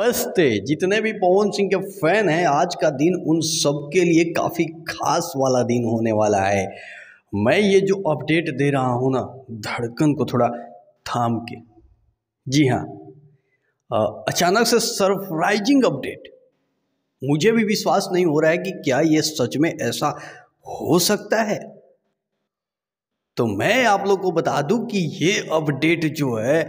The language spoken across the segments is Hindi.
नमस्ते जितने भी पवन सिंह के फैन हैं आज का दिन उन सब के लिए काफ़ी खास वाला दिन होने वाला है मैं ये जो अपडेट दे रहा हूँ ना धड़कन को थोड़ा थाम के जी हाँ अचानक से सरप्राइजिंग अपडेट मुझे भी विश्वास नहीं हो रहा है कि क्या ये सच में ऐसा हो सकता है तो मैं आप लोग को बता दूं कि ये अपडेट जो है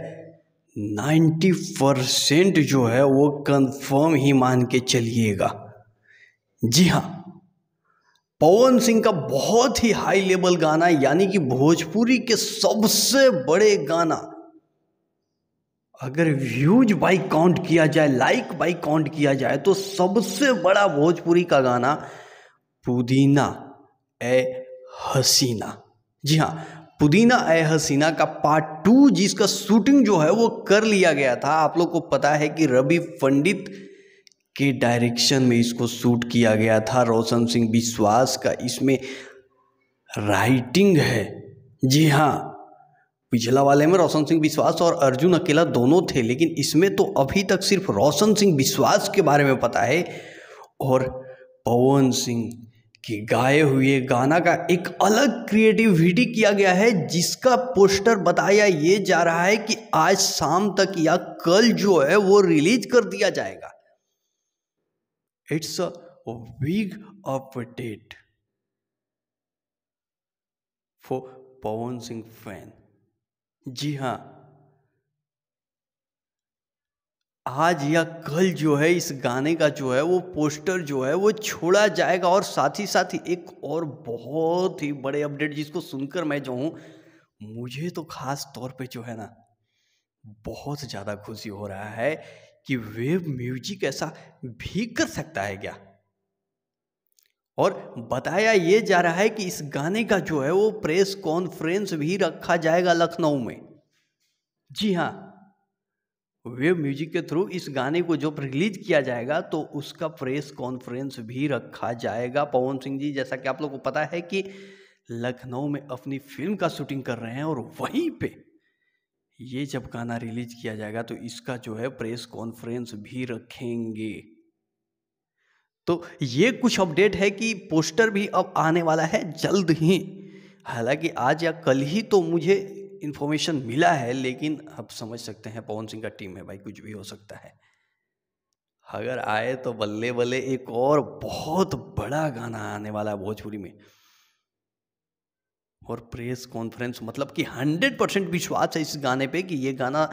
नाइन्टी परसेंट जो है वो कंफर्म ही मान के चलिएगा जी हाँ पवन सिंह का बहुत ही हाई लेवल गाना यानी कि भोजपुरी के सबसे बड़े गाना अगर व्यूज बाई काउंट किया जाए लाइक बाई काउंट किया जाए तो सबसे बड़ा भोजपुरी का गाना पुदीना ए हसीना जी हाँ पुदीना ए हसीना का पार्ट टू जिसका शूटिंग जो है वो कर लिया गया था आप लोग को पता है कि रवि पंडित के डायरेक्शन में इसको शूट किया गया था रोशन सिंह विश्वास का इसमें राइटिंग है जी हाँ पिछला वाले में रोशन सिंह विश्वास और अर्जुन अकेला दोनों थे लेकिन इसमें तो अभी तक सिर्फ रोशन सिंह विश्वास के बारे में पता है और पवन सिंह कि गाए हुए गाना का एक अलग क्रिएटिविटी किया गया है जिसका पोस्टर बताया ये जा रहा है कि आज शाम तक या कल जो है वो रिलीज कर दिया जाएगा it's a big update for Pawan Singh fan जी हाँ आज या कल जो है इस गाने का जो है वो पोस्टर जो है वो छोड़ा जाएगा और साथ ही साथ ही एक और बहुत ही बड़े अपडेट जिसको सुनकर मैं जो हूँ मुझे तो ख़ास तौर पे जो है ना बहुत ज़्यादा खुशी हो रहा है कि वेब म्यूजिक ऐसा भी कर सकता है क्या और बताया ये जा रहा है कि इस गाने का जो है वो प्रेस कॉन्फ्रेंस भी रखा जाएगा लखनऊ में जी हाँ वेव म्यूजिक के थ्रू इस गाने को जब रिलीज किया जाएगा तो उसका प्रेस कॉन्फ्रेंस भी रखा जाएगा पवन सिंह जी जैसा कि आप लोग को पता है कि लखनऊ में अपनी फिल्म का शूटिंग कर रहे हैं और वहीं पे ये जब गाना रिलीज किया जाएगा तो इसका जो है प्रेस कॉन्फ्रेंस भी रखेंगे तो ये कुछ अपडेट है कि पोस्टर भी अब आने वाला है जल्द ही हालांकि आज या कल ही तो मुझे इन्फॉर्मेशन मिला है लेकिन अब समझ सकते हैं पवन सिंह का टीम है भाई कुछ भी हो सकता है अगर आए तो बल्ले बल्ले एक और बहुत बड़ा गाना आने वाला है भोजपुरी में और प्रेस कॉन्फ्रेंस मतलब कि हंड्रेड परसेंट विश्वास है इस गाने पे कि ये गाना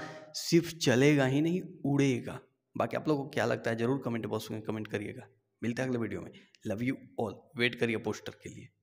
सिर्फ चलेगा ही नहीं उड़ेगा बाकी आप लोगों को क्या लगता है जरूर कमेंट बॉक्स में कमेंट करिएगा मिलते हैं अगले वीडियो में लव यू ऑल वेट करिए पोस्टर के लिए